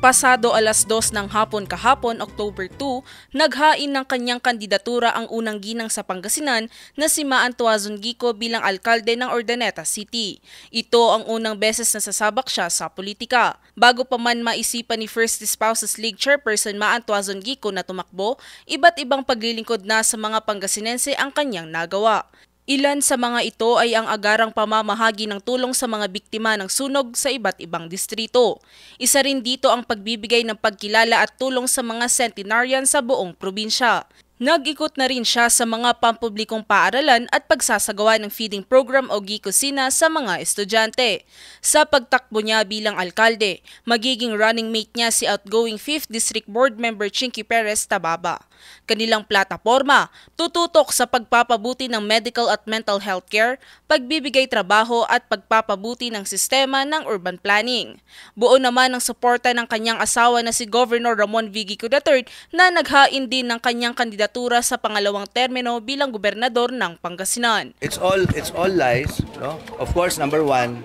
Pasado alas 2 ng hapon kahapon, October 2, naghain ng kanyang kandidatura ang unang ginang sa Pangasinan na si Ma Antoazon Gico bilang alkalde ng Ordaneta City. Ito ang unang beses na sasabak siya sa politika. Bago pa man maisipan ni First Spouses League Chairperson Ma Antoazon Gico na tumakbo, iba't ibang paglilingkod na sa mga Pangasinense ang kanyang nagawa. Ilan sa mga ito ay ang agarang pamamahagi ng tulong sa mga biktima ng sunog sa iba't ibang distrito. Isa rin dito ang pagbibigay ng pagkilala at tulong sa mga centenarian sa buong probinsya. Nag-ikot na rin siya sa mga pampublikong paaralan at pagsasagawa ng feeding program o gikusina sa mga estudyante. Sa pagtakbo niya bilang alkalde, magiging running mate niya si outgoing 5th District Board Member Chinky Perez Tababa. Kanilang plataporma tututok sa pagpapabuti ng medical at mental health care, pagbibigay trabaho at pagpapabuti ng sistema ng urban planning. Buo naman ang suporta ng kanyang asawa na si Governor Ramon Vigico III na naghain din ng kanyang kandidatura sa pangalawang termino bilang gobernador ng Pangasinan. It's all it's all lies, no? Of course, number one,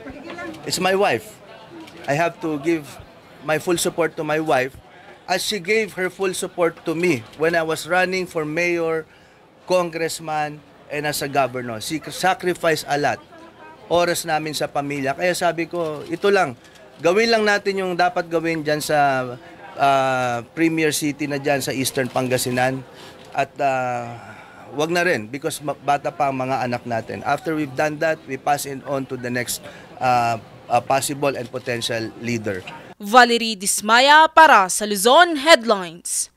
it's my wife. I have to give my full support to my wife as she gave her full support to me when I was running for mayor, congressman, and as a governor. She sacrificed a lot. Oras namin sa pamilya. Kaya sabi ko, ito lang, gawin lang natin yung dapat gawin dyan sa uh, premier city na dyan sa Eastern Pangasinan. At uh, wag na rin because bata pa ang mga anak natin. After we've done that, we pass it on to the next uh, uh, possible and potential leader. Valerie Dismaya para sa Luzon Headlines.